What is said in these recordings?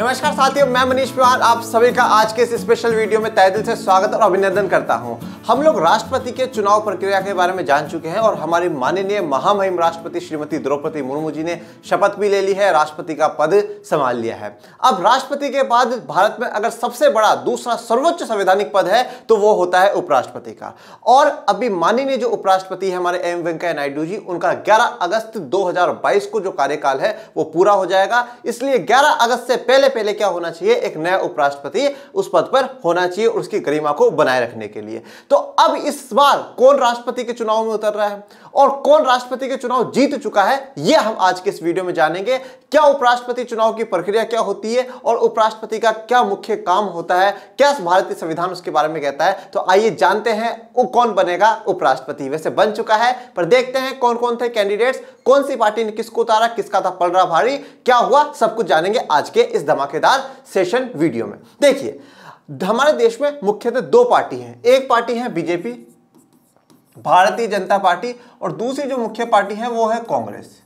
नमस्कार साथियों मैं मनीष पवार आप सभी का आज के इस स्पेशल वीडियो में तय दिल से स्वागत और अभिनंदन करता हूँ हम लोग राष्ट्रपति के चुनाव प्रक्रिया के बारे में जान चुके हैं और हमारी माननीय महामहिम राष्ट्रपति श्रीमती द्रौपदी मुर्मू जी ने शपथ भी ले ली है राष्ट्रपति का पद संभाल लिया है अब राष्ट्रपति के बाद भारत में अगर सबसे बड़ा दूसरा सर्वोच्च संवैधानिक पद है तो वो होता है उपराष्ट्रपति का और अभी माननीय जो उपराष्ट्रपति है हमारे एम वेंकैया नायडू जी उनका ग्यारह अगस्त दो को जो कार्यकाल है वो पूरा हो जाएगा इसलिए ग्यारह अगस्त से पहले पहले क्या होना चाहिए एक नया उपराष्ट्रपति उस पद पर होना चाहिए उसकी गरिमा को बनाए रखने के लिए तो तो अब इस बार कौन राष्ट्रपति के चुनाव में उतर रहा है और कौन राष्ट्रपति के चुनाव जीत चुका है यह हम आज के इस वीडियो में जानेंगे क्या उपराष्ट्रपति चुनाव की प्रक्रिया क्या होती है और उपराष्ट्रपति का क्या मुख्य काम होता है क्या भारतीय संविधान उसके बारे में कहता है तो आइए जानते हैं वो कौन बनेगा उपराष्ट्रपति वैसे बन चुका है पर देखते हैं कौन कौन थे कैंडिडेट्स कौन सी पार्टी ने किसको उतारा किसका था पलरा भारी क्या हुआ सब कुछ जानेंगे आज के इस धमाकेदार सेशन वीडियो में देखिए हमारे देश में मुख्यतः दो पार्टी हैं एक पार्टी है बीजेपी भारतीय जनता पार्टी और दूसरी जो मुख्य पार्टी है वो है कांग्रेस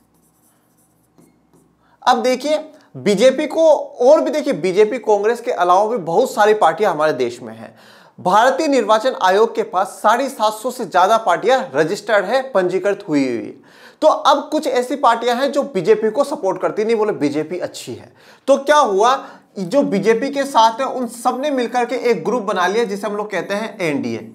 अब देखिए बीजेपी को और भी देखिए बीजेपी कांग्रेस के अलावा भी बहुत सारी पार्टियां हमारे देश में हैं भारतीय निर्वाचन आयोग के पास साढ़े सात सौ से ज्यादा पार्टियां रजिस्टर्ड है पंजीकृत हुई हुई तो अब कुछ ऐसी पार्टियां हैं जो बीजेपी को सपोर्ट करती नहीं बोले बीजेपी अच्छी है तो क्या हुआ जो बीजेपी के साथ है उन सब ने मिलकर के एक ग्रुप बना लिया जिसे हम लोग कहते हैं NDA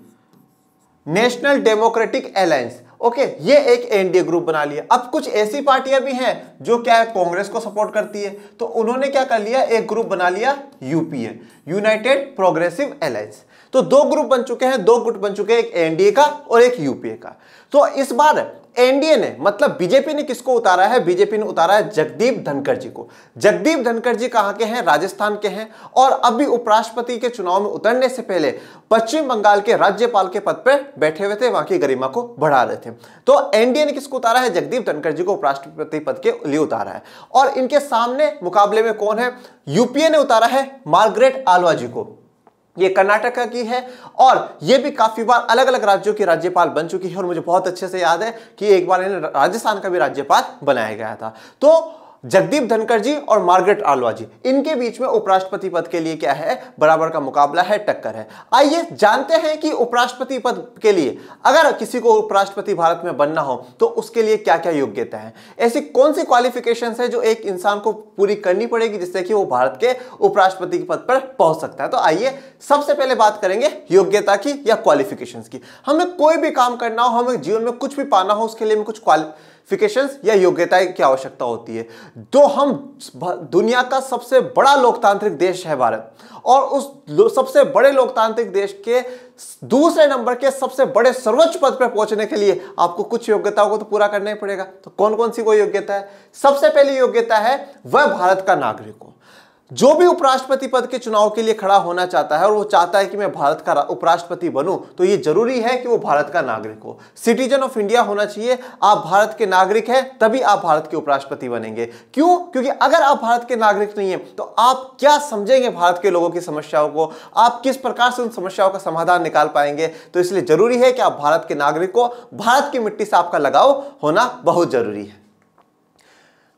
National Democratic Alliance okay ये एक एनडीए ग्रुप बना लिया अब कुछ ऐसी पार्टियां भी हैं जो क्या है कांग्रेस को सपोर्ट करती है तो उन्होंने क्या कर लिया एक ग्रुप बना लिया यूपीए यूनाइटेड प्रोग्रेसिव अलायंस तो दो ग्रुप बन चुके हैं दो गुट बन चुके हैं एक एनडीए का और एक यूपीए का तो इस बार एनडीए ने मतलब बीजेपी ने किसको उतारा है बीजेपी ने उतारा है जगदीप धनकर जी को जगदीप धनकर जी कहां के हैं राजस्थान के हैं और अभी उपराष्ट्रपति के चुनाव में उतरने से पहले पश्चिम बंगाल के राज्यपाल के पद पर बैठे हुए थे वहां की गरिमा को बढ़ा रहे थे तो एनडीए ने किसको उतारा है जगदीप धनकर जी को उपराष्ट्रपति पद के लिए उतारा है और इनके सामने मुकाबले में कौन है यूपीए ने उतारा है मार्गरेट आलवा जी को ये कर्नाटका की है और ये भी काफी बार अलग अलग राज्यों की राज्यपाल बन चुकी है और मुझे बहुत अच्छे से याद है कि एक बार इन्हें राजस्थान का भी राज्यपाल बनाया गया था तो जगदीप धनखड़ जी और मार्गरेट आलवा जी इनके बीच में उपराष्ट्रपति पद के लिए क्या है बराबर का मुकाबला है टक्कर है आइए जानते हैं कि उपराष्ट्रपति पद के लिए अगर किसी को उपराष्ट्रपति भारत में बनना हो तो उसके लिए क्या क्या योग्यता है ऐसी कौन सी क्वालिफिकेशन है जो एक इंसान को पूरी करनी पड़ेगी जिससे कि वो भारत के उपराष्ट्रपति के पद पर पहुंच सकता है तो आइए सबसे पहले बात करेंगे योग्यता की या क्वालिफिकेशन की हमें कोई भी काम करना हो हमें जीवन में कुछ भी पाना हो उसके लिए हमें कुछ क्वालिफिक क्वालिफिकेशन या योग्यता की आवश्यकता होती है जो हम दुनिया का सबसे बड़ा लोकतांत्रिक देश है भारत और उस सबसे बड़े लोकतांत्रिक देश के दूसरे नंबर के सबसे बड़े सर्वोच्च पद पर पहुंचने के लिए आपको कुछ योग्यताओं को तो पूरा करना ही पड़ेगा तो कौन कौन सी कोई योग्यता है सबसे पहली योग्यता है वह भारत का नागरिक हो जो भी उपराष्ट्रपति पद के चुनाव के लिए खड़ा होना चाहता है और वो चाहता है कि मैं भारत का उपराष्ट्रपति बनूं तो ये जरूरी है कि वो भारत का नागरिक हो सिटीजन ऑफ इंडिया होना चाहिए आप भारत के नागरिक हैं तभी आप भारत के उपराष्ट्रपति बनेंगे क्यों क्योंकि अगर आप भारत के नागरिक नहीं है तो आप क्या समझेंगे भारत के लोगों की समस्याओं को आप किस प्रकार से उन समस्याओं का समाधान निकाल पाएंगे तो इसलिए जरूरी है कि आप भारत के नागरिक को भारत की मिट्टी से आपका लगाव होना बहुत जरूरी है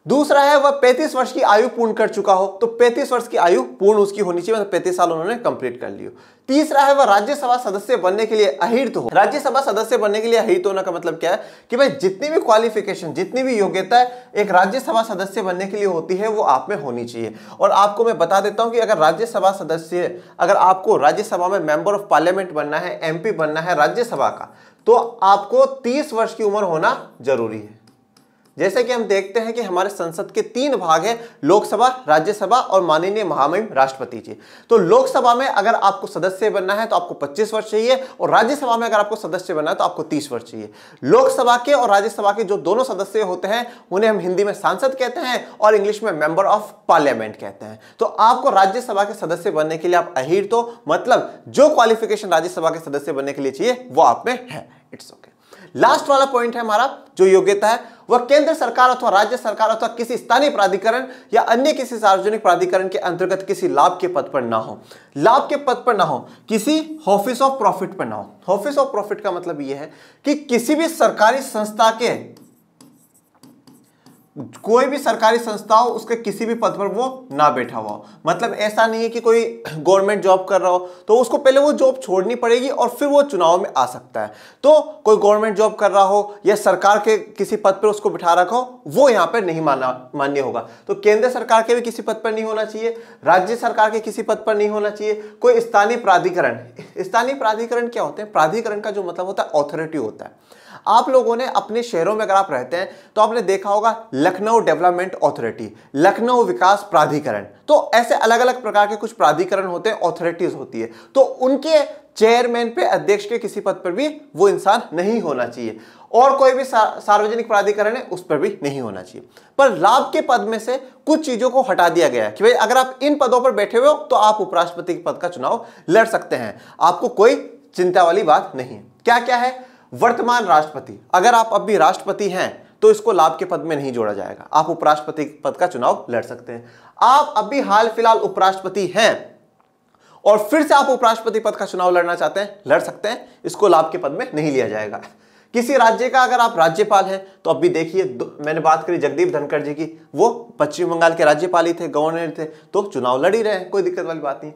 दूसरा है वह 35 वर्ष की आयु पूर्ण कर चुका हो तो 35 वर्ष की आयु पूर्ण उसकी होनी चाहिए मतलब 35 साल उन्होंने कंप्लीट कर लियो तीसरा है वह राज्यसभा सदस्य बनने के लिए अहित हो राज्यसभा सदस्य बनने के लिए अहित होने का मतलब क्या है कि भाई जितनी भी क्वालिफिकेशन जितनी भी योग्यता एक राज्यसभा सदस्य बनने के लिए होती है वो आप में होनी चाहिए और आपको मैं बता देता हूं कि अगर राज्यसभा सदस्य अगर आपको राज्यसभा में मेंबर ऑफ पार्लियामेंट बनना है एम बनना है राज्यसभा का तो आपको तीस वर्ष की उम्र होना जरूरी है जैसे कि हम देखते हैं कि हमारे संसद के तीन भाग हैं लोकसभा राज्यसभा और माननीय महामहिम राष्ट्रपति जी तो लोकसभा में अगर आपको सदस्य बनना है तो आपको 25 वर्ष चाहिए और राज्यसभा में अगर आपको सदस्य बनना है तो आपको 30 वर्ष चाहिए लोकसभा के और राज्यसभा के जो दोनों सदस्य होते हैं उन्हें हम हिंदी में सांसद कहते हैं और इंग्लिश में मेंबर ऑफ पार्लियामेंट कहते हैं तो आपको राज्यसभा के सदस्य बनने के लिए आप अहिर तो मतलब जो क्वालिफिकेशन राज्यसभा के सदस्य बनने के लिए चाहिए वो आप में है इट्स ओके okay. लास्ट वाला पॉइंट है हमारा जो योग्यता है वह केंद्र सरकार अथवा राज्य सरकार अथवा किसी स्थानीय प्राधिकरण या अन्य किसी सार्वजनिक प्राधिकरण के अंतर्गत किसी लाभ के पद पर ना हो लाभ के पद पर ना हो किसी ऑफिस ऑफ प्रॉफिट पर ना हो ऑफिस ऑफ प्रॉफिट का मतलब यह है कि किसी भी सरकारी संस्था के कोई भी सरकारी संस्था हो उसके किसी भी पद पर वो ना बैठा हुआ हो मतलब ऐसा नहीं है कि कोई गवर्नमेंट जॉब कर रहा हो तो उसको पहले वो जॉब छोड़नी पड़ेगी और फिर वो चुनाव में आ सकता है तो कोई गवर्नमेंट जॉब कर रहा हो या सरकार के किसी पद पर उसको बिठा रखा हो वो यहाँ पर नहीं माना मान्य होगा तो केंद्र सरकार के भी किसी पद पर नहीं होना चाहिए राज्य सरकार के किसी पद पर नहीं होना चाहिए कोई स्थानीय प्राधिकरण स्थानीय प्राधिकरण क्या होते हैं प्राधिकरण का जो मतलब होता है ऑथोरिटी होता है आप लोगों ने अपने शहरों में अगर आप रहते हैं तो आपने देखा होगा लखनऊ डेवलपमेंट ऑथोरिटी लखनऊ विकास प्राधिकरण तो ऐसे अलग अलग प्रकार के कुछ प्राधिकरण होते हैं ऑथोरिटीज होती है तो उनके चेयरमैन पे अध्यक्ष के किसी पद पर भी वो इंसान नहीं होना चाहिए और कोई भी सार्वजनिक प्राधिकरण है उस पर भी नहीं होना चाहिए पर लाभ के पद में से कुछ चीजों को हटा दिया गया है कि भाई अगर आप इन पदों पर बैठे हुए हो तो आप उपराष्ट्रपति के पद का चुनाव लड़ सकते हैं आपको कोई चिंता वाली बात नहीं क्या क्या है वर्तमान राष्ट्रपति अगर आप अभी राष्ट्रपति हैं तो इसको लाभ के पद में नहीं जोड़ा जाएगा आप उपराष्ट्रपति पद का चुनाव लड़ सकते हैं आप अभी हाल फिलहाल उपराष्ट्रपति हैं और फिर से आप उपराष्ट्रपति पद का चुनाव लड़ना चाहते हैं लड़ सकते हैं इसको लाभ के पद में नहीं लिया जाएगा किसी राज्य का अगर आप राज्यपाल हैं तो अब भी देखिए मैंने बात करी जगदीप धनखड़ जी की वो पश्चिम बंगाल के राज्यपाल ही थे गवर्नर थे तो चुनाव लड़ ही रहे हैं कोई दिक्कत वाली बात नहीं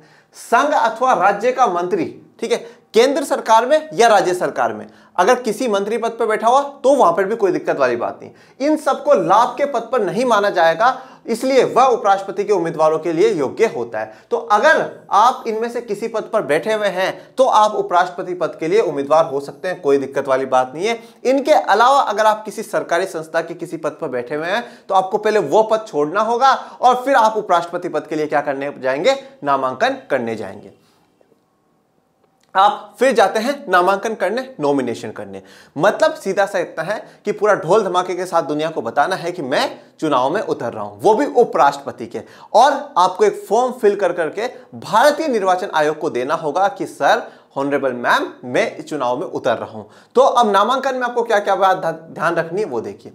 संघ अथवा राज्य का मंत्री ठीक है केंद्र सरकार में या राज्य सरकार में अगर किसी मंत्री पद पर बैठा हुआ तो वहां पर भी कोई दिक्कत वाली बात नहीं इन सबको लाभ के पद पर नहीं माना जाएगा इसलिए वह उपराष्ट्रपति के उम्मीदवारों के लिए योग्य होता है तो अगर आप इनमें से किसी पद पर बैठे हुए हैं तो आप उपराष्ट्रपति पद के लिए उम्मीदवार हो सकते हैं कोई दिक्कत वाली बात नहीं है इनके अलावा अगर आप किसी सरकारी संस्था के किसी पद पर बैठे हुए हैं तो आपको पहले वो पद छोड़ना होगा और फिर आप उपराष्ट्रपति पद के लिए क्या करने जाएंगे नामांकन करने जाएंगे आप फिर जाते हैं नामांकन करने नॉमिनेशन करने मतलब सीधा सा इतना है कि पूरा ढोल धमाके के साथ दुनिया को बताना है कि मैं चुनाव में उतर रहा हूं वो भी उपराष्ट्रपति के और आपको एक फॉर्म फिल कर करके भारतीय निर्वाचन आयोग को देना होगा कि सर ऑनरेबल मैम मैं चुनाव में उतर रहा हूं तो अब नामांकन में आपको क्या क्या बात ध्यान रखनी है वो देखिए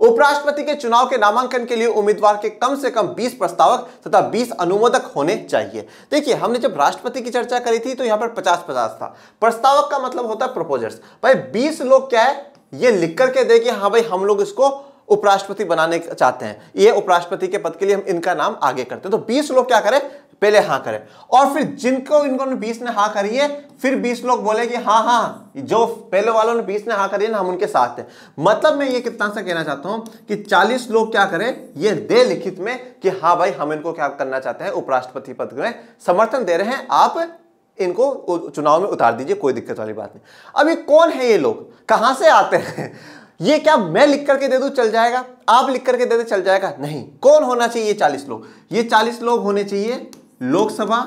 उपराष्ट्रपति के चुनाव के नामांकन के लिए उम्मीदवार के कम से कम 20 प्रस्तावक तथा 20 अनुमोदक होने चाहिए देखिए हमने जब राष्ट्रपति की चर्चा करी थी तो यहां पर 50-50 था प्रस्तावक का मतलब होता है प्रपोजर्स भाई 20 लोग क्या है ये लिख करके दे कि हाँ भाई हम लोग इसको उपराष्ट्रपति बनाने चाहते हैं ये उपराष्ट्रपति के पद के लिए हम इनका नाम आगे करते हैं तो 20 लोग क्या करें पहले हाँ करें और फिर जिनको इनको ने 20 ने हाँ करी है फिर 20 लोग बोले कि हाँ हाँ जो पहले वालों ने 20 ने हाँ करी है ना हम उनके साथ हैं मतलब मैं ये कितना सा कहना चाहता हूं कि 40 लोग क्या करें ये दे लिखित में कि हाँ भाई हम इनको क्या करना चाहते हैं उपराष्ट्रपति पद में समर्थन दे रहे हैं आप इनको चुनाव में उतार दीजिए कोई दिक्कत वाली बात नहीं अभी कौन है ये लोग कहां से आते हैं ये क्या मैं लिख करके दे दू चल जाएगा आप लिख करके दे दे चल जाएगा नहीं कौन होना चाहिए ये चालीस लोग ये चालीस लोग होने चाहिए लोकसभा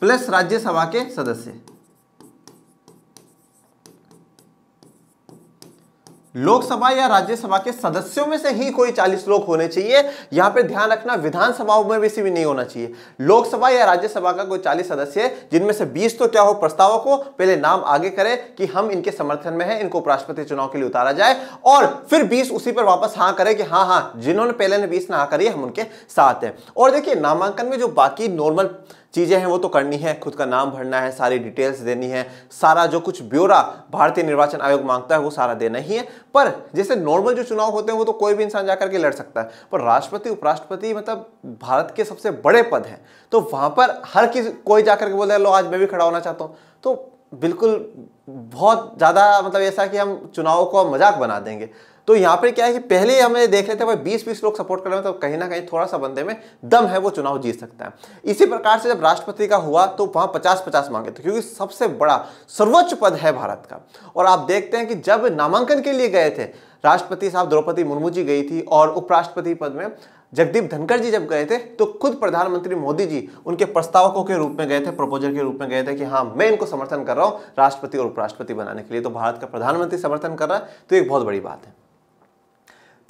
प्लस राज्यसभा के सदस्य लोकसभा या राज्यसभा के सदस्यों में से ही कोई 40 लोग होने चाहिए यहां पे ध्यान रखना विधानसभा में भी नहीं होना चाहिए लोकसभा या राज्यसभा का कोई 40 सदस्य जिनमें से 20 तो क्या हो प्रस्तावों को पहले नाम आगे करें कि हम इनके समर्थन में है इनको उपराष्ट्रपति चुनाव के लिए उतारा जाए और फिर बीस उसी पर वापस हाँ करे कि हाँ हाँ जिन्होंने पहले ने बीस ना करिए करी हम उनके साथ हैं और देखिए नामांकन में जो बाकी नॉर्मल चीज़ें हैं वो तो करनी है खुद का नाम भरना है सारी डिटेल्स देनी है सारा जो कुछ ब्यौरा भारतीय निर्वाचन आयोग मांगता है वो सारा देना ही है पर जैसे नॉर्मल जो चुनाव होते हैं वो तो कोई भी इंसान जाकर के लड़ सकता है पर राष्ट्रपति उपराष्ट्रपति मतलब भारत के सबसे बड़े पद हैं तो वहाँ पर हर किसी कोई जाकर के बोलता है लो आज मैं भी खड़ा होना चाहता हूँ तो बिल्कुल बहुत ज़्यादा मतलब ऐसा कि हम चुनाव को मजाक बना देंगे तो यहाँ पर क्या है कि पहले हमें देख रहे थे भाई बीस बीस लोग सपोर्ट कर रहे हैं तो कहीं ना कहीं थोड़ा सा बंदे में दम है वो चुनाव जीत सकता है इसी प्रकार से जब राष्ट्रपति का हुआ तो वहाँ पचास पचास मांगे थे क्योंकि सबसे बड़ा सर्वोच्च पद है भारत का और आप देखते हैं कि जब नामांकन के लिए गए थे राष्ट्रपति साहब द्रौपदी मुर्मू जी गई थी और उपराष्ट्रपति पद में जगदीप धनखड़ जी जब गए थे तो खुद प्रधानमंत्री मोदी जी उनके प्रस्तावकों के रूप में गए थे प्रपोजल के रूप में गए थे कि हाँ मैं इनको समर्थन कर रहा हूँ राष्ट्रपति और उपराष्ट्रपति बनाने के लिए तो भारत का प्रधानमंत्री समर्थन कर रहा है तो एक बहुत बड़ी बात है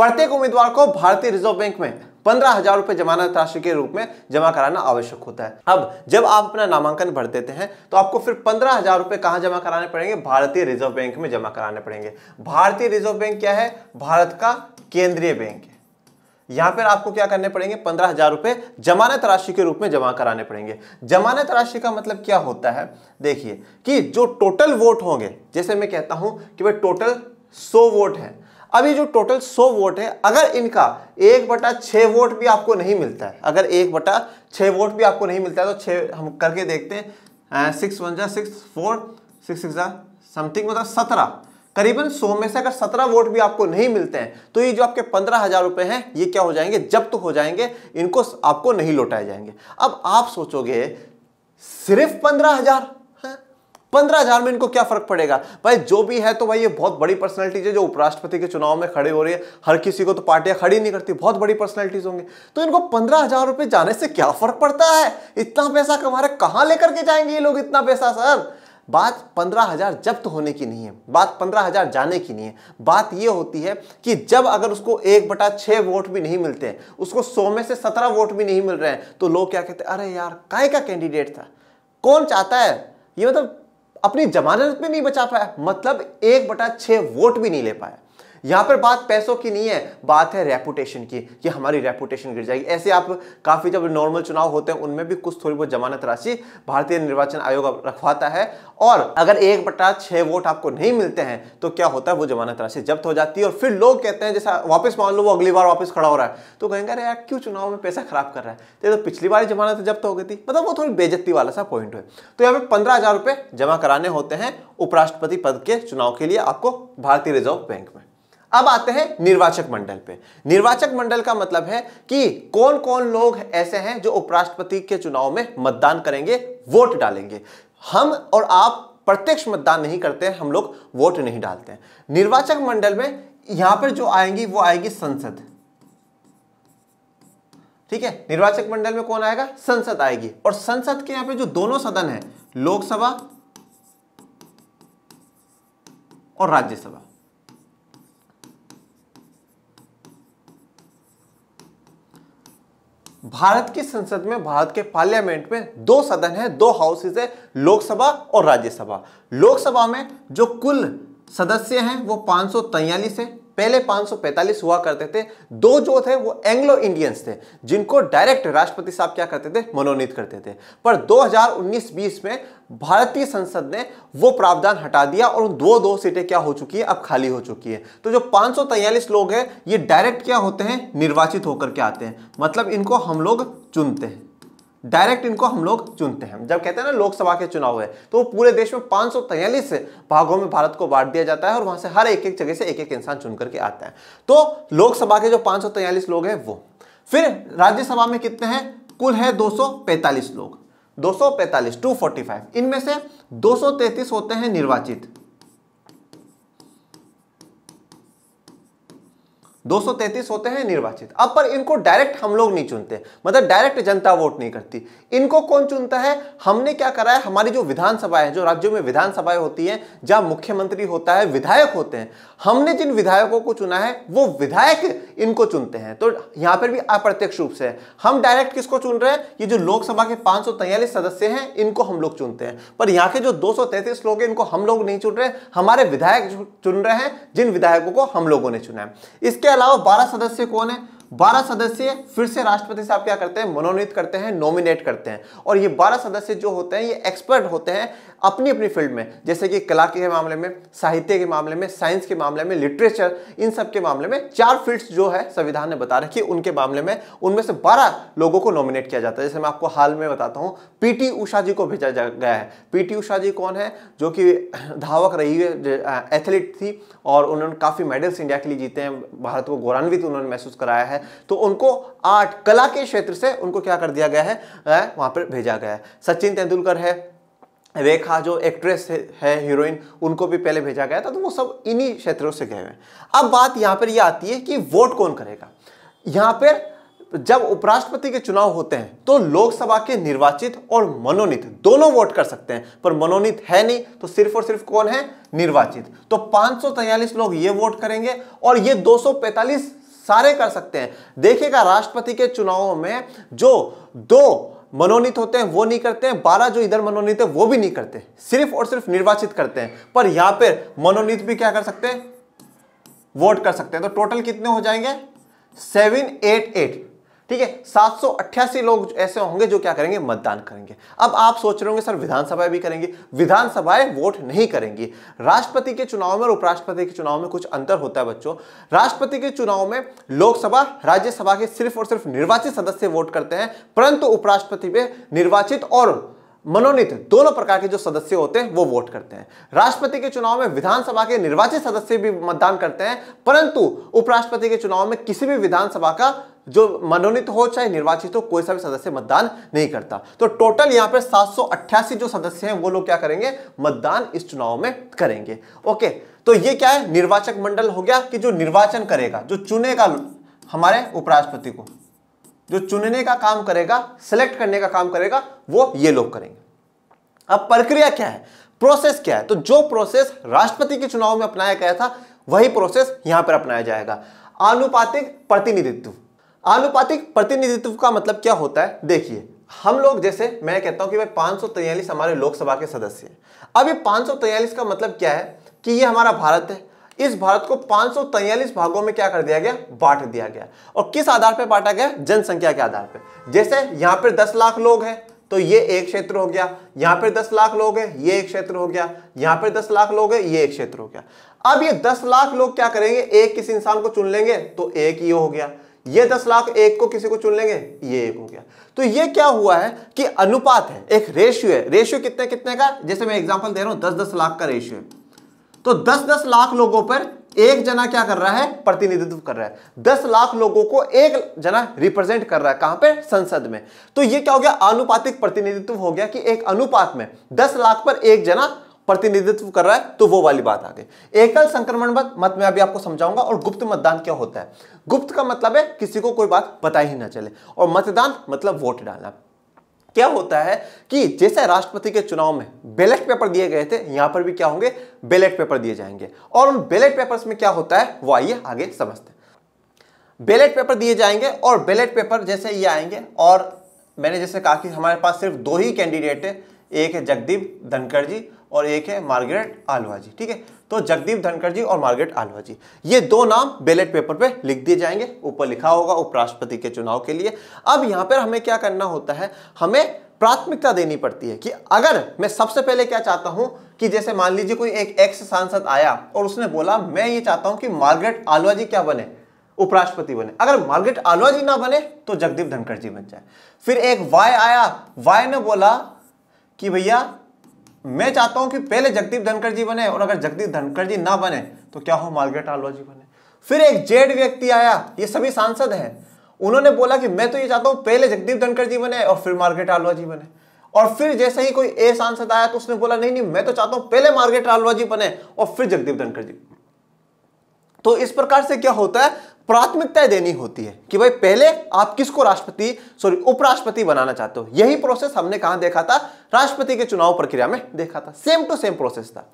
प्रत्येक उम्मीदवार को भारतीय रिजर्व बैंक में पंद्रह हजार रुपए जमानत राशि के रूप में जमा कराना आवश्यक होता है अब जब आप अपना नामांकन भर देते हैं तो आपको फिर पंद्रह हजार रुपए कहां जमा कराने पड़ेंगे भारतीय रिजर्व बैंक में जमा कराने पड़ेंगे भारतीय रिजर्व बैंक क्या है भारत का केंद्रीय बैंक है या फिर आपको क्या करने पड़ेंगे पंद्रह हजार रुपए जमानत राशि के रूप में जमा कराने पड़ेंगे जमानत राशि का मतलब क्या होता है देखिए कि जो टोटल वोट होंगे जैसे मैं कहता हूं कि भाई टोटल सो वोट है अभी जो टोटल सो वोट है अगर इनका एक बटा छ वोट भी आपको नहीं मिलता है अगर एक बटा छ वोट भी आपको नहीं मिलता है तो छ हम करके देखते हैं सिक्स वन जा सिक्स फोर सिक्स सिक्स जा समथिंग मतलब सत्रह करीबन सौ में से अगर सत्रह वोट भी आपको नहीं मिलते हैं तो ये जो आपके पंद्रह हजार रुपए हैं ये क्या हो जाएंगे जब्त तो हो जाएंगे इनको आपको नहीं लौटाए जाएंगे अब आप सोचोगे सिर्फ पंद्रह हजार हाँ। पंद्रह हजार में इनको क्या फर्क पड़ेगा भाई जो भी है तो भाई ये बहुत बड़ी पर्सनैलिटीज है जो उपराष्ट्रपति के चुनाव में खड़े हो रही है हर किसी को तो पार्टियां खड़ी नहीं करती बहुत बड़ी पर्सनैलिटीज होंगे तो इनको पंद्रह हजार रुपये जाने से क्या फर्क पड़ता है इतना पैसा हमारे कहां लेकर के जाएंगे ये लोग इतना पैसा सर बात पंद्रह हजार जब्त होने की नहीं है बात पंद्रह हजार जाने की नहीं है बात यह होती है कि जब अगर उसको एक बटा छः वोट भी नहीं मिलते हैं उसको सौ में से सत्रह वोट भी नहीं मिल रहे हैं तो लोग क्या कहते हैं अरे यार काय का कैंडिडेट था कौन चाहता है ये मतलब अपनी जमानत में नहीं बचा पाया मतलब एक बटा छः वोट भी नहीं ले पाया यहाँ पर बात पैसों की नहीं है बात है रेपुटेशन की कि हमारी रेपुटेशन गिर जाएगी ऐसे आप काफ़ी जब नॉर्मल चुनाव होते हैं उनमें भी कुछ थोड़ी बहुत जमानत राशि भारतीय निर्वाचन आयोग रखवाता है और अगर एक बटा छह वोट आपको नहीं मिलते हैं तो क्या होता है वो जमानत राशि जब्त हो जाती है और फिर लोग कहते हैं जैसा वापस मान लो वो अगली बार वापस खड़ा हो रहा है तो कहेंगे अरे यार क्यों चुनाव में पैसा खराब कर रहा है तो, तो पिछली बार जमानत जब्त हो गई थी मतलब वो थोड़ी बेजती वाला सा पॉइंट है तो यहाँ पे पंद्रह हजार रुपये जमा कराने होते हैं उपराष्ट्रपति पद के चुनाव के लिए आपको भारतीय रिजर्व बैंक में अब आते हैं निर्वाचक मंडल पे निर्वाचक मंडल का मतलब है कि कौन कौन लोग ऐसे हैं जो उपराष्ट्रपति के चुनाव में मतदान करेंगे वोट डालेंगे हम और आप प्रत्यक्ष मतदान नहीं करते हैं हम लोग वोट नहीं डालते हैं निर्वाचक मंडल में यहां पर जो आएंगी वो आएगी संसद ठीक है निर्वाचक मंडल में कौन आएगा संसद आएगी और संसद के यहां पर जो दोनों सदन है लोकसभा और राज्यसभा भारत की संसद में भारत के पार्लियामेंट में दो सदन है दो हाउसेज है लोकसभा और राज्यसभा लोकसभा में जो कुल सदस्य हैं वो पाँच है पहले 545 हुआ करते थे दो जो थे वो एंग्लो इंडियंस थे जिनको डायरेक्ट राष्ट्रपति साहब क्या करते थे मनोनीत करते थे पर 2019-20 में भारतीय संसद ने वो प्रावधान हटा दिया और दो दो सीटें क्या हो चुकी है अब खाली हो चुकी है तो जो पांच लोग हैं ये डायरेक्ट क्या होते हैं निर्वाचित होकर के आते हैं मतलब इनको हम लोग चुनते हैं डायरेक्ट इनको हम लोग चुनते हैं जब कहते हैं ना लोकसभा के चुनाव है तो पूरे देश में पांच भागों में भारत को बांट दिया जाता है और वहां से हर एक एक जगह से एक एक इंसान चुन करके आता है तो लोकसभा के जो पांच लोग हैं वो फिर राज्यसभा में कितने हैं कुल है 245 लोग 245 245 इनमें से 233 होते हैं निर्वाचित 233 होते हैं निर्वाचित अब पर इनको डायरेक्ट हम लोग नहीं चुनते मतलब डायरेक्ट जनता वोट नहीं करती इनको कौन चुनता है हमने क्या करा है हमारी जो विधानसभा है जो राज्यों में विधानसभाएं होती हैं जहां मुख्यमंत्री होता है विधायक होते हैं हमने जिन विधायकों को चुना है वो विधायक इनको चुनते हैं तो यहां पर भी अप्रत्यक्ष रूप से हम डायरेक्ट किसको चुन रहे हैं ये जो लोकसभा के पांच सदस्य हैं इनको हम लोग चुनते हैं पर यहाँ के जो दो लोग हैं इनको हम लोग नहीं चुन रहे हमारे विधायक चुन रहे हैं जिन विधायकों को हम लोगों ने चुना है इसके अलावा बारह सदस्य कौन है बारह सदस्य फिर से राष्ट्रपति साहब क्या करते हैं मनोनीत करते हैं नॉमिनेट करते हैं और ये बारह सदस्य जो होते हैं ये एक्सपर्ट होते हैं अपनी अपनी फील्ड में जैसे कि कला के मामले में साहित्य के मामले में साइंस के मामले में लिटरेचर इन सब के मामले में चार फील्ड्स जो है संविधान ने बता रखी उनके मामले में उनमें से बारह लोगों को नॉमिनेट किया जाता है जैसे मैं आपको हाल में बताता हूँ पीटी उषा जी को भेजा गया है पीटी उषा जी कौन है जो कि धावक रही एथलीट थी और उन्होंने काफ़ी मेडल्स इंडिया के लिए जीते हैं भारत को गौरवान्वित तो उन्होंने महसूस कराया है तो उनको आर्ट कला के क्षेत्र से उनको क्या कर दिया गया है वहाँ पर भेजा गया है सचिन तेंदुलकर है रेखा जो एक्ट्रेस है हीरोइन उनको भी पहले भेजा गया था तो वो सब इन्हीं क्षेत्रों से गए हुए हैं अब बात यहाँ पर यह आती है कि वोट कौन करेगा यहाँ पर जब उपराष्ट्रपति के चुनाव होते हैं तो लोकसभा के निर्वाचित और मनोनीत दोनों वोट कर सकते हैं पर मनोनीत है नहीं तो सिर्फ और सिर्फ कौन है निर्वाचित तो पाँच लोग ये वोट करेंगे और ये 245 सारे कर सकते हैं देखिएगा राष्ट्रपति के चुनावों में जो दो मनोनीत होते हैं वो नहीं करते हैं बारह जो इधर मनोनीत है वो भी नहीं करते सिर्फ और सिर्फ निर्वाचित करते हैं पर यहां पर मनोनीत भी क्या कर सकते हैं वोट कर सकते हैं तो टोटल कितने हो जाएंगे सेवन एट एट ठीक है सात लोग ऐसे होंगे जो क्या करेंगे मतदान करेंगे अब आप सोच रहे होंगे सर विधानसभा भी करेंगे विधानसभाएं वोट नहीं करेंगी राष्ट्रपति के चुनाव में और उपराष्ट्रपति के चुनाव में कुछ अंतर होता है बच्चों राष्ट्रपति के चुनाव में लोकसभा राज्यसभा के सिर्फ और सिर्फ निर्वाचित सदस्य वोट करते हैं परंतु उपराष्ट्रपति में निर्वाचित और मनोनीत दोनों प्रकार के जो सदस्य होते हैं वो वोट करते हैं राष्ट्रपति के चुनाव में विधानसभा के निर्वाचित सदस्य भी मतदान करते हैं परंतु उपराष्ट्रपति के चुनाव में किसी भी विधानसभा का जो मनोनीत हो चाहे निर्वाचित हो कोई सा भी सदस्य मतदान नहीं करता तो टोटल यहां पर सात जो सदस्य हैं वो लोग क्या करेंगे मतदान इस चुनाव में करेंगे ओके तो ये क्या है निर्वाचक मंडल हो गया कि जो निर्वाचन करेगा जो चुनेगा हमारे उपराष्ट्रपति को जो चुनने का काम करेगा सेलेक्ट करने का काम करेगा वो ये लोग करेंगे अब प्रक्रिया क्या है प्रोसेस क्या है तो जो प्रोसेस राष्ट्रपति के चुनाव में अपनाया गया था वही प्रोसेस यहां पर अपनाया जाएगा आनुपातिक प्रतिनिधित्व आनुपातिक प्रतिनिधित्व का मतलब क्या होता है देखिए हम लोग जैसे मैं कहता हूं कि भाई पाँच हमारे लोकसभा के सदस्य हैं अब ये पाँच का मतलब क्या है कि ये हमारा भारत है इस भारत को पांच भागों में क्या कर दिया गया बांट दिया गया और किस आधार पर बांटा गया जनसंख्या के आधार पर जैसे यहां पर दस लाख लोग हैं तो ये एक क्षेत्र हो गया यहां पर दस लाख लोग हैं ये एक क्षेत्र हो गया यहां पर दस लाख लोग हैं ये एक क्षेत्र हो गया अब ये दस लाख लोग क्या करेंगे एक किसी इंसान को चुन लेंगे तो एक ये हो गया ये दस लाख एक को किसी को चुन लेंगे ये एक हो गया तो ये क्या हुआ है कि अनुपात है एक रेशियो है रेशियो कितने कितने का जैसे मैं एग्जाम्पल दे रहा हूं दस दस लाख का रेशियो है तो दस दस लाख लोगों पर एक जना क्या कर रहा है प्रतिनिधित्व कर रहा है दस लाख लोगों को एक जना रिप्रेजेंट कर रहा है कहां पे संसद में तो ये क्या हो गया अनुपातिक प्रतिनिधित्व हो गया कि एक अनुपात में दस लाख पर एक जना प्रतिनिधित्व कर रहा है तो वो वाली बात आ गई एकल संक्रमण मत मैं अभी आपको समझाऊंगा और गुप्त मतदान क्या होता है गुप्त का मतलब है किसी को कोई बात पता ही ना चले और मतदान मतलब वोट डालना क्या होता है कि जैसे राष्ट्रपति के चुनाव में बैलेट पेपर दिए गए थे यहां पर भी क्या होंगे बैलेट पेपर दिए जाएंगे और उन बैलेट पेपर्स में क्या होता है वो आइए आगे समझते बैलेट पेपर दिए जाएंगे और बैलेट पेपर जैसे ये आएंगे और मैंने जैसे कहा कि हमारे पास सिर्फ दो ही कैंडिडेट है एक है जगदीप धनखड़ जी और एक है मार्गरेट आलवा जी ठीक है तो जगदीप धनखड़ जी और मार्गरेट आलवा जी ये दो नाम बैलेट पेपर पे लिख दिए जाएंगे ऊपर लिखा होगा उपराष्ट्रपति के चुनाव के लिए अब यहां पर हमें क्या करना होता है हमें प्राथमिकता देनी पड़ती है कि अगर मैं सबसे पहले क्या चाहता हूं कि जैसे मान लीजिए कोई एक एक्स सांसद आया और उसने बोला मैं ये चाहता हूं कि मार्गरेट आलवा जी क्या बने उपराष्ट्रपति बने अगर मार्गरेट आलवा जी ना बने तो जगदीप धनखड़ जी बन जाए फिर एक वाई आया वाई ने बोला कि भैया मैं चाहता हूं कि पहले जगदीप धनकर जी बने और अगर जगदीप धनकर जी ना बने तो क्या हो मार्गरेट आलवा जी बने फिर एक जेड व्यक्ति आया ये सभी सांसद हैं उन्होंने बोला कि मैं तो ये चाहता हूं पहले जगदीप धनकर जी बने और फिर मार्गरेट आलवा जी बने और फिर जैसे ही कोई ए सांसद आया तो उसने बोला नहीं नहीं मैं तो चाहता हूं पहले मार्गरेट आलवा जी बने और फिर जगदीप धनकर जी तो इस प्रकार से क्या होता है प्राथमिकताएं देनी होती है कि भाई पहले आप किसको राष्ट्रपति सॉरी उपराष्ट्रपति बनाना चाहते हो यही प्रोसेस हमने कहा देखा था राष्ट्रपति के चुनाव प्रक्रिया में देखा था सेम टू सेम प्रोसेस था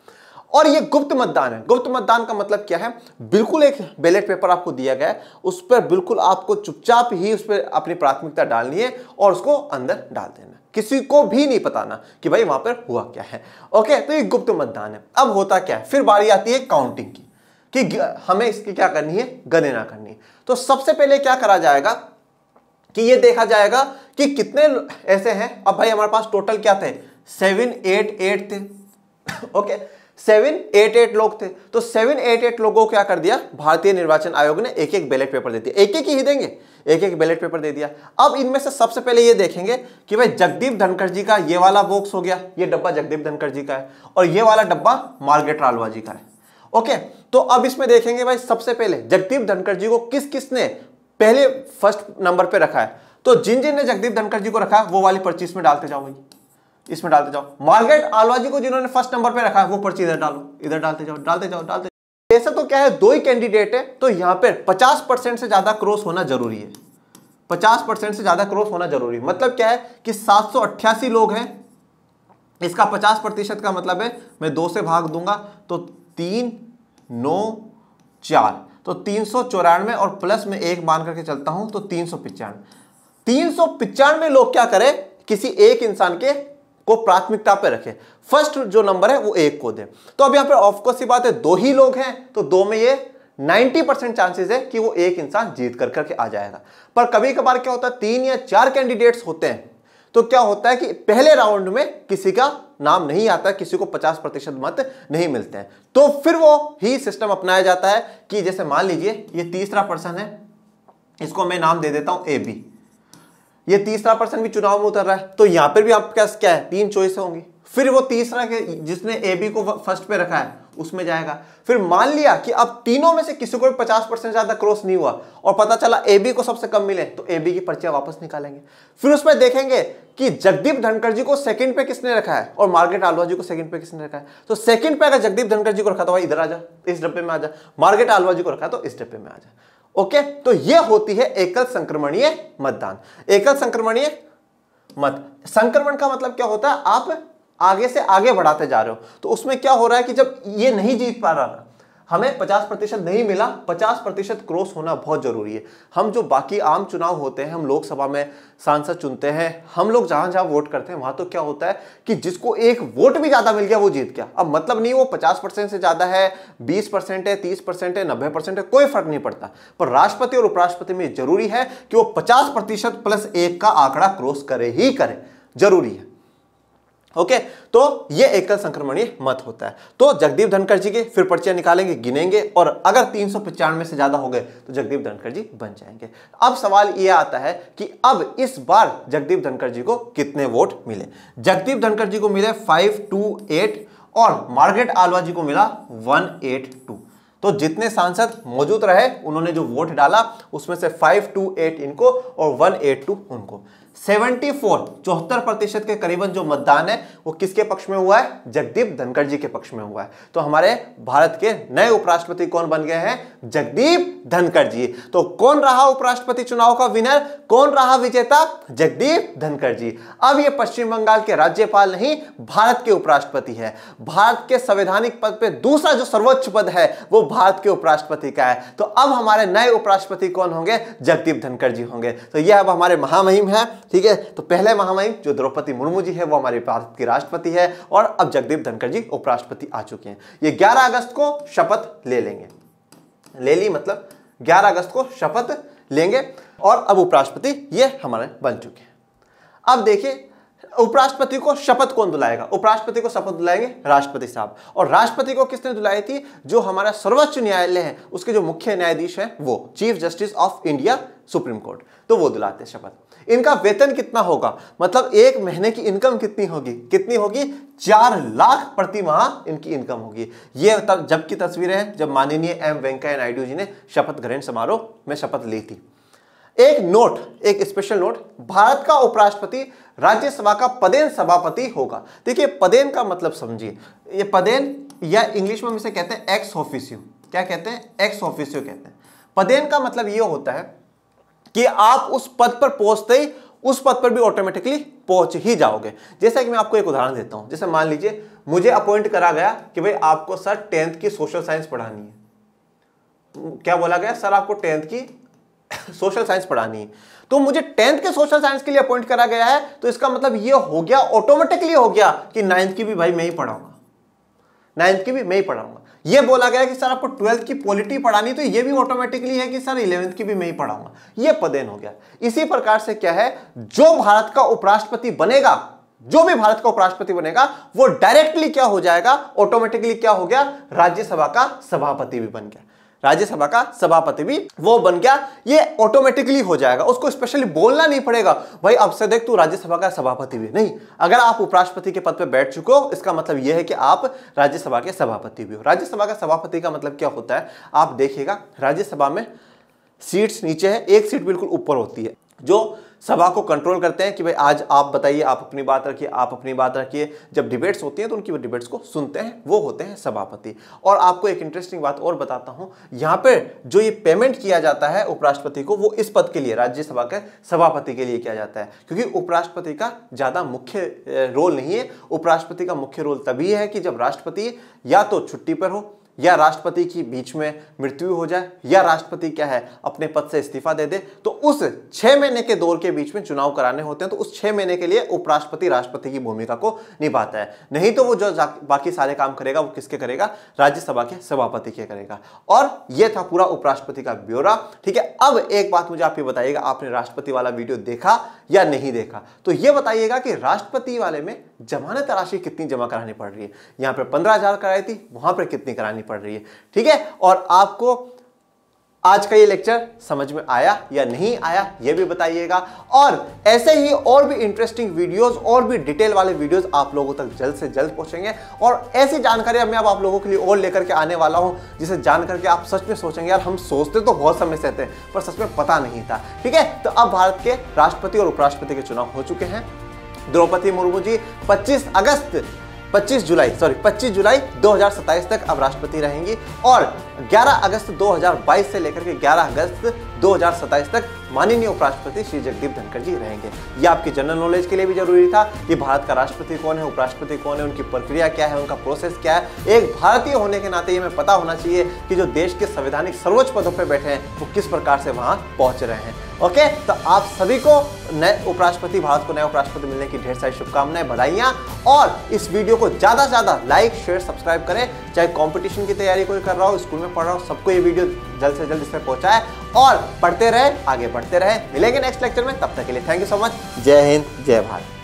और ये गुप्त मतदान है गुप्त मतदान का मतलब क्या है बिल्कुल एक बैलेट पेपर आपको दिया गया है उस पर बिल्कुल आपको चुपचाप ही उस पर अपनी प्राथमिकता डालनी है और उसको अंदर डाल देना किसी को भी नहीं बताना कि भाई वहां पर हुआ क्या है ओके तो ये गुप्त मतदान है अब होता क्या है फिर बारी आती है काउंटिंग की कि हमें इसकी क्या करनी है गणना करनी है तो सबसे पहले क्या करा जाएगा कि ये देखा जाएगा कि कितने ऐसे हैं अब भाई हमारे पास टोटल क्या थे सेवन एट एट थे ओके सेवन एट एट लोग थे तो सेवन एट एट लोगों को क्या कर दिया भारतीय निर्वाचन आयोग ने एक एक बैलेट पेपर दे दिया एक एक ही देंगे एक एक बैलेट पेपर दे दिया अब इनमें से सबसे पहले ये देखेंगे कि भाई जगदीप धनखड़ जी का ये वाला बॉक्स हो गया ये डब्बा जगदीप धनखड़ जी का है और ये वाला डब्बा मार्गेट रालवा जी का है ओके तो अब इसमें देखेंगे भाई सबसे पहले जगदीप धनखड़ जी को किस किसने पहले फर्स्ट नंबर पर रखा है तो जिन जिन ने जगदीप धनखड़ जी को रखा वो वाली पर्ची इसमें डालते जाओ भाई इसमें डालते जाओ मार्गेट आलवा जी को जिन्होंने फर्स्ट नंबर पे रखा है वो पर्ची इधर डालो इधर डालते जाओ डालते जाओ डालते जाओ ऐसा तो क्या है दो ही कैंडिडेट है तो यहाँ पर पचास परसेंट से ज्यादा क्रॉस होना जरूरी है पचास परसेंट से ज्यादा क्रॉस होना जरूरी है मतलब क्या है कि सात लोग हैं इसका पचास का मतलब है मैं दो से भाग दूंगा तो तीन नौ चार तो तीन सौ चौरानवे और प्लस में एक मान करके चलता हूं तो तीन सौ पिचानवे तीन सौ पिचानवे लोग क्या करें किसी एक इंसान के को प्राथमिकता पे रखें फर्स्ट जो नंबर है वो एक को दे तो अब यहां पर ऑफकोर्स की बात है दो ही लोग हैं तो दो में ये 90 परसेंट चांसेस है कि वो एक इंसान जीत कर करके आ जाएगा पर कभी कभार क्या होता है तीन या चार कैंडिडेट्स होते हैं तो क्या होता है कि पहले राउंड में किसी का नाम नहीं आता किसी को 50 प्रतिशत मत नहीं मिलते हैं तो फिर वो ही सिस्टम अपनाया जाता है कि जैसे मान लीजिए ये तीसरा पर्सन है इसको मैं नाम दे देता हूं ए बी ये तीसरा पर्सन भी चुनाव में उतर रहा है तो यहां पर भी आपके पास क्या है तीन चॉइस होंगी फिर वो तीसरा के जिसने ए बी को फर्स्ट पे रखा है उसमें जाएगा फिर मान लिया कि अब तीनों में से किसी को भी पचास परसेंट ज्यादा क्रॉस नहीं हुआ और पता चला ए बी को सबसे कम मिले तो ए बी की पर्चिया वापस निकालेंगे फिर उसमें देखेंगे कि जगदीप धनकर जी को सेकंड पे किसने रखा है और मार्गेट आलवा जी को सेकंड पे किसने रखा है तो सेकंड पे अगर जगदीप धनकर जी को रखा तो भाई इधर आ जा इस डब्बे में आ जा मार्गेट आलवा जी को रखा तो इस डब्बे में आ जा ओके तो यह होती है एकल संक्रमणीय मतदान एकल संक्रमणीय मत संक्रमण का मतलब क्या होता है आप आगे से आगे बढ़ाते जा रहे हो तो उसमें क्या हो रहा है कि जब ये नहीं जीत पा रहा ना हमें 50 प्रतिशत नहीं मिला 50 प्रतिशत क्रॉस होना बहुत ज़रूरी है हम जो बाकी आम चुनाव होते हैं हम लोकसभा में सांसद चुनते हैं हम लोग जहां जहां वोट करते हैं वहां तो क्या होता है कि जिसको एक वोट भी ज़्यादा मिल गया वो जीत गया अब मतलब नहीं वो 50 परसेंट से ज़्यादा है 20 परसेंट है 30 परसेंट है 90 परसेंट है कोई फर्क नहीं पड़ता पर राष्ट्रपति और उपराष्ट्रपति में जरूरी है कि वो पचास प्रतिशत प्लस एक का आंकड़ा क्रॉस करे ही करे जरूरी है ओके okay, तो ये एकल संक्रमणीय मत होता है तो जगदीप धनकर जी के फिर पर्चियां निकालेंगे गिनेंगे और अगर तीन सौ पचानवे से ज्यादा हो गए तो जगदीप धनकर जी बन जाएंगे अब सवाल ये आता है कि अब इस बार जगदीप धनकर जी को कितने वोट मिले जगदीप धनकर जी को मिले फाइव टू एट और मार्गेट आलवा जी को मिला वन एट टू तो जितने सांसद मौजूद रहे उन्होंने जो वोट डाला उसमें से फाइव टू एट इनको और वन एट टू उनको सेवेंटी फोर चौहत्तर प्रतिशत के करीबन जो मतदान है वो किसके पक्ष में हुआ है जगदीप धनखड़ जी के पक्ष में हुआ है तो हमारे भारत के नए उपराष्ट्रपति कौन बन गए हैं जगदीप धनखड़ जी तो कौन रहा उपराष्ट्रपति चुनाव का विनर कौन रहा विजेता जगदीप धनखड़ जी अब ये पश्चिम बंगाल के राज्यपाल नहीं भारत के उपराष्ट्रपति है भारत के संवैधानिक पद पर दूसरा जो सर्वोच्च पद है वो भारत के उपराष्ट्रपति का है तो अब हमारे नए उपराष्ट्रपति कौन होंगे जगदीप धनखड़ जी होंगे तो यह अब हमारे महामहिम है ठीक है तो पहले महामहिम जो द्रौपदी मुर्मू जी है वो हमारे भारत की राष्ट्रपति है और अब जगदीप धनखड़ जी उपराष्ट्रपति आ चुके हैं ये ग्यारह अगस्त को शपथ ले लेंगे ले ली मतलब ग्यारह अगस्त को शपथ लेंगे और अब उपराष्ट्रपति ये हमारे बन चुके हैं अब देखिए उपराष्ट्रपति को शपथ कौन दुलाएगा उपराष्ट्रपति को शपथ दुलाएंगे राष्ट्रपति साहब और राष्ट्रपति को किसने दुलाई थी जो हमारा सर्वोच्च न्यायालय है उसके जो मुख्य न्यायाधीश हैं वो chief justice of India Supreme Court तो वो दुलाते शपथ इनका वेतन कितना होगा मतलब एक महीने की इनकम कितनी होगी कितनी होगी चार लाख प्रति माह इनकी इनकम होगी ये तब जब की तस्वीरें हैं जब माननीय एम वेंकैया नायडू जी ने शपथ ग्रहण समारोह में शपथ ली थी एक नोट एक स्पेशल नोट भारत का उपराष्ट्रपति राज्यसभा का पदेन सभापति होगा देखिए पदेन का मतलब समझिए ये पदेन या इंग्लिश में हम इसे कहते हैं एक्स ऑफिसियो क्या कहते हैं एक्स ऑफिसियो कहते हैं पदेन का मतलब ये होता है कि आप उस पद पर पहुंचते ही उस पद पर भी ऑटोमेटिकली पहुंच ही जाओगे जैसा कि मैं आपको एक उदाहरण देता हूं जैसे मान लीजिए मुझे अपॉइंट करा गया कि भाई आपको सर टेंथ की सोशल साइंस पढ़ानी है क्या बोला गया सर आपको टेंथ की सोशल साइंस पढ़ानी है तो मुझे टेंथ के सोशल साइंस के लिए अपॉइंट करा गया है तो इसका मतलब यह हो गया ऑटोमेटिकली हो गया कि नाइन्थ की भी भाई मैं ही पढ़ाऊंगा नाइन्थ की भी मैं ही पढ़ाऊंगा ये बोला गया कि सर आपको ट्वेल्थ की पॉलिटी पढ़ानी तो ये भी ऑटोमेटिकली है कि सर इलेवेंथ की भी मैं ही पढ़ाऊंगा ये पदेन हो गया इसी प्रकार से क्या है जो भारत का उपराष्ट्रपति बनेगा जो भी भारत का उपराष्ट्रपति बनेगा वो डायरेक्टली क्या हो जाएगा ऑटोमेटिकली क्या हो गया राज्यसभा का सभापति भी बन गया राज्यसभा का सभापति भी वो बन गया ये ऑटोमेटिकली हो जाएगा उसको स्पेशली बोलना नहीं पड़ेगा भाई अब से देख तू राज्यसभा का सभापति भी नहीं अगर आप उपराष्ट्रपति के पद पर बैठ चुके हो इसका मतलब यह है कि आप राज्यसभा के सभापति भी हो राज्यसभा का सभापति का मतलब क्या होता है आप देखिएगा राज्यसभा में सीट्स नीचे है एक सीट बिल्कुल ऊपर होती है जो सभा को कंट्रोल करते हैं कि भाई आज आप बताइए आप अपनी बात रखिए आप अपनी बात रखिए जब डिबेट्स होती हैं तो उनकी डिबेट्स को सुनते हैं वो होते हैं सभापति और आपको एक इंटरेस्टिंग बात और बताता हूँ यहाँ पर जो ये पेमेंट किया जाता है उपराष्ट्रपति को वो इस पद के लिए राज्यसभा के सभापति के लिए किया जाता है क्योंकि उपराष्ट्रपति का ज़्यादा मुख्य रोल नहीं है उपराष्ट्रपति का मुख्य रोल तभी है कि जब राष्ट्रपति या तो छुट्टी पर हो या राष्ट्रपति की बीच में मृत्यु हो जाए या राष्ट्रपति क्या है अपने पद से इस्तीफा दे दे तो उस छह महीने के दौर के बीच में चुनाव कराने होते हैं तो उस छह महीने के लिए उपराष्ट्रपति राष्ट्रपति की भूमिका को निभाता है नहीं तो वो जो बाकी सारे काम करेगा वो किसके करेगा राज्यसभा के सभापति के करेगा और यह था पूरा उपराष्ट्रपति का ब्यौरा ठीक है अब एक बात मुझे आप ये बताइएगा आपने राष्ट्रपति वाला वीडियो देखा या नहीं देखा तो यह बताइएगा कि राष्ट्रपति वाले में जमानत राशि कितनी जमा करानी पड़ रही है यहां पर पंद्रह हज़ार कराई थी वहां पर कितनी करानी पड़ रही है ठीक है और आपको आज का ये लेक्चर समझ में आया या नहीं आया ये भी बताइएगा और ऐसे ही और भी इंटरेस्टिंग वीडियोस और भी डिटेल वाले वीडियोस आप लोगों तक जल्द से जल्द पहुंचेंगे और ऐसी जानकारी मैं अब आप लोगों के लिए और लेकर के आने वाला हूं जिसे जान करके आप सच में सोचेंगे यार हम सोचते तो बहुत समय से थे पर सच में पता नहीं था ठीक है तो अब भारत के राष्ट्रपति और उपराष्ट्रपति के चुनाव हो चुके हैं द्रौपदी मुर्मू जी 25 अगस्त 25 जुलाई सॉरी 25 जुलाई 2027 तक अब राष्ट्रपति रहेंगी और 11 अगस्त 2022 से लेकर के 11 अगस्त 2027 तक माननीय उपराष्ट्रपति श्री जगदीप धनखड़ जी रहेंगे ये आपके जनरल नॉलेज के लिए भी जरूरी था कि भारत का राष्ट्रपति कौन है उपराष्ट्रपति कौन है उनकी प्रक्रिया क्या है उनका प्रोसेस क्या है एक भारतीय होने के नाते हमें पता होना चाहिए कि जो देश के संवैधानिक सर्वोच्च पदों पर बैठे हैं वो किस प्रकार से वहाँ पहुँच रहे हैं ओके तो आप सभी को नए उपराष्ट्रपति भारत को नए उपराष्ट्रपति मिलने की ढेर सारी शुभकामनाएं बधाइयाँ और इस वीडियो को ज़्यादा से ज़्यादा लाइक शेयर सब्सक्राइब करें चाहे कॉम्पिटिशन की तैयारी कोई कर रहा हो स्कूल में पढ़ रहा हो सबको ये वीडियो जल्द से जल्द इस पर पहुंचाए और पढ़ते रहे आगे बढ़ते रहे मिलेंगे नेक्स्ट लेक्चर में तब तक के लिए थैंक यू सो मच जय हिंद जय भारत